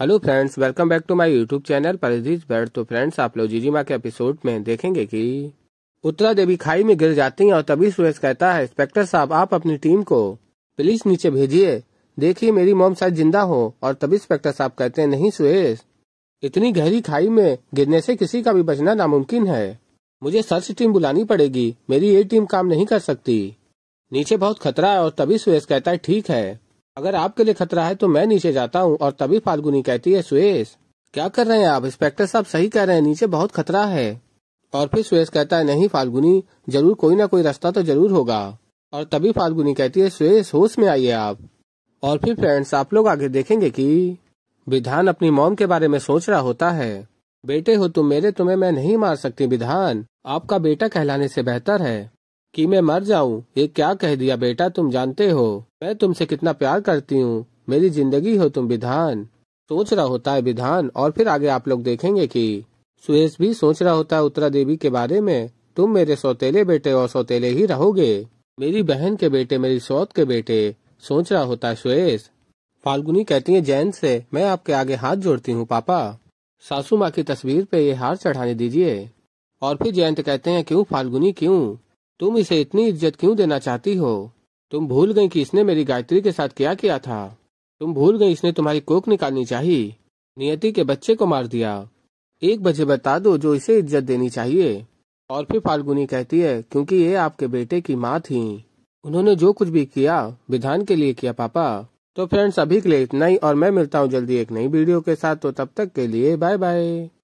hello friends welcome back to my YouTube channel परिधीज बर्ड तो फ्रेंड्स आप लोग माँ के एपिसोड में देखेंगे कि उत्तरा देवी खाई में गिर जाती हैं और तभी सुरेश कहता है इंस्पेक्टर साहब आप अपनी टीम को पुलिस नीचे भेजिए देखिए मेरी मोम शायद जिंदा हो और तभी इंस्पेक्टर साहब कहते हैं नहीं सुरेश इतनी गहरी खाई में गिरने से किसी का भी बचना नामुमकिन है मुझे सर्च टीम बुलानी पड़ेगी मेरी ये टीम काम नहीं कर सकती नीचे बहुत खतरा है और तभी सुरेश कहता है ठीक है अगर आपके लिए खतरा है तो मैं नीचे जाता हूँ और तभी फाल्गुनी कहती है सुरेश क्या कर रहे हैं आप इंस्पेक्टर साहब सही कह रहे हैं नीचे बहुत खतरा है और फिर सुरेश कहता है नहीं फाल्गुनी जरूर कोई ना कोई रास्ता तो जरूर होगा और तभी फाल्गुनी कहती है सुश होश में आइए आप और फिर फ्रेंड्स आप लोग आगे देखेंगे कि विधान अपनी मोम के बारे में सोच रहा होता है बेटे हो तुम मेरे तुम्हें मैं नहीं मार सकती विधान आपका बेटा कहलाने से बेहतर है कि मैं मर जाऊं ये क्या कह दिया बेटा तुम जानते हो मैं तुमसे कितना प्यार करती हूँ मेरी जिंदगी हो तुम विधान सोच रहा होता है विधान और फिर आगे आप लोग देखेंगे कि सुहेश भी सोच रहा होता है उत्तरा देवी के बारे में तुम मेरे सौतेले बेटे और सौतेले ही रहोगे मेरी बहन के बेटे मेरी सौत के बेटे सोच रहा होता है सुहेश फाल्गुनी कहती है जैन से मैं आपके आगे हाथ जोड़ती हूँ पापा सासू माँ की तस्वीर पे ये हार चढ़ाने दीजिए और फिर जयंत कहते हैं क्यों फाल्गुनी क्यों तुम इसे इतनी इज्जत क्यों देना चाहती हो तुम भूल गई कि इसने मेरी गायत्री के साथ क्या किया था तुम भूल गई इसने तुम्हारी कोख निकालनी चाहिए नियति के बच्चे को मार दिया एक बजे बता दो जो इसे इज्जत देनी चाहिए और फिर फाल्गुनी कहती है क्योंकि ये आपके बेटे की माँ थी उन्होंने जो कुछ भी किया विधान के लिए किया पापा तो फ्रेंड्स अभी के लिए इतना ही और मैं मिलता हूँ जल्दी एक नई वीडियो के साथ तो तब तक के लिए बाय बाय